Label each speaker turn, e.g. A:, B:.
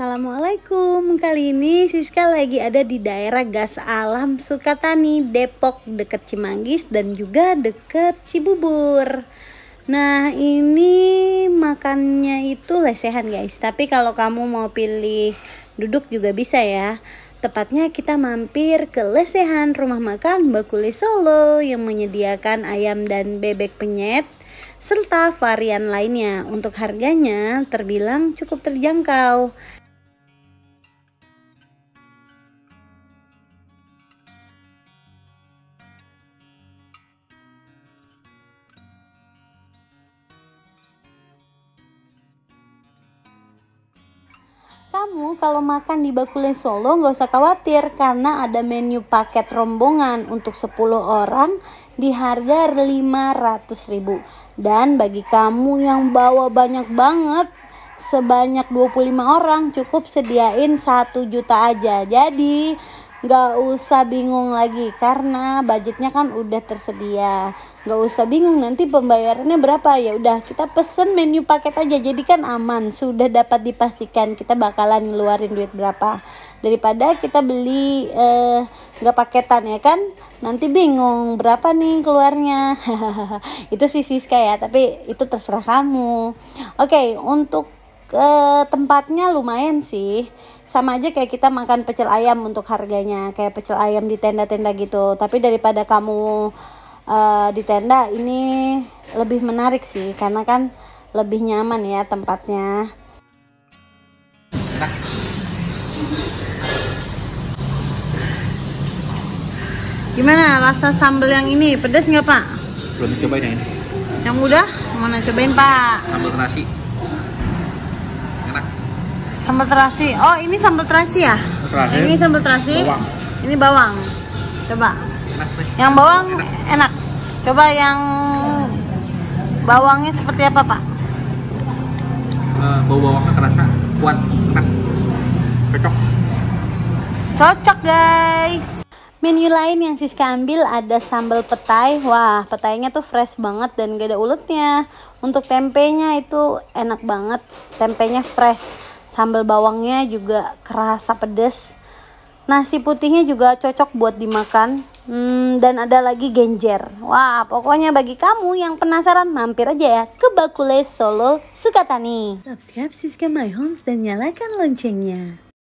A: Assalamualaikum Kali ini Siska lagi ada di daerah Gas Alam Sukatani, Depok Deket Cimanggis dan juga deket Cibubur Nah ini makannya itu lesehan guys Tapi kalau kamu mau pilih duduk juga bisa ya Tepatnya kita mampir ke lesehan rumah makan Bakuli Solo Yang menyediakan ayam dan bebek penyet serta varian lainnya. Untuk harganya terbilang cukup terjangkau. Kamu kalau makan di Bakulen Solo nggak usah khawatir karena ada menu paket rombongan untuk 10 orang di harga ribu Dan bagi kamu yang bawa banyak banget sebanyak 25 orang cukup sediain 1 juta aja. Jadi nggak usah bingung lagi karena budgetnya kan udah tersedia nggak usah bingung nanti pembayarannya berapa ya udah kita pesen menu paket aja jadi kan aman sudah dapat dipastikan kita bakalan ngeluarin duit berapa daripada kita beli eh, nggak eh, paketan ya kan nanti bingung berapa nih keluarnya itu sih Siska ya tapi itu terserah kamu oke okay, untuk ke tempatnya lumayan sih sama aja kayak kita makan pecel ayam untuk harganya kayak pecel ayam di tenda-tenda gitu tapi daripada kamu uh, di tenda ini lebih menarik sih karena kan lebih
B: nyaman ya tempatnya gimana rasa sambal yang ini pedas nggak pak
A: belum cobain yang ini
B: yang udah mana cobain pak
A: sambal terasi
B: Sambal terasi. Oh, ini sambal terasi ya? Terasi. Ini sambal terasi. Bawang. Ini bawang. Coba. Enak, yang bawang enak. enak. Coba yang bawangnya seperti apa, Pak?
A: Uh, bau bawangnya kerasa, kuat, enak. Cocok. Cocok, guys. Menu lain yang Siska ambil ada sambal petai. Wah, petainya tuh fresh banget dan gak ada uletnya. Untuk tempenya itu enak banget. Tempenya fresh sambal bawangnya juga kerasa pedes nasi putihnya juga cocok buat dimakan hmm, dan ada lagi genjer wah pokoknya bagi kamu yang penasaran mampir aja ya ke Bakule Solo Sukatani subscribe Siska My Homes dan nyalakan loncengnya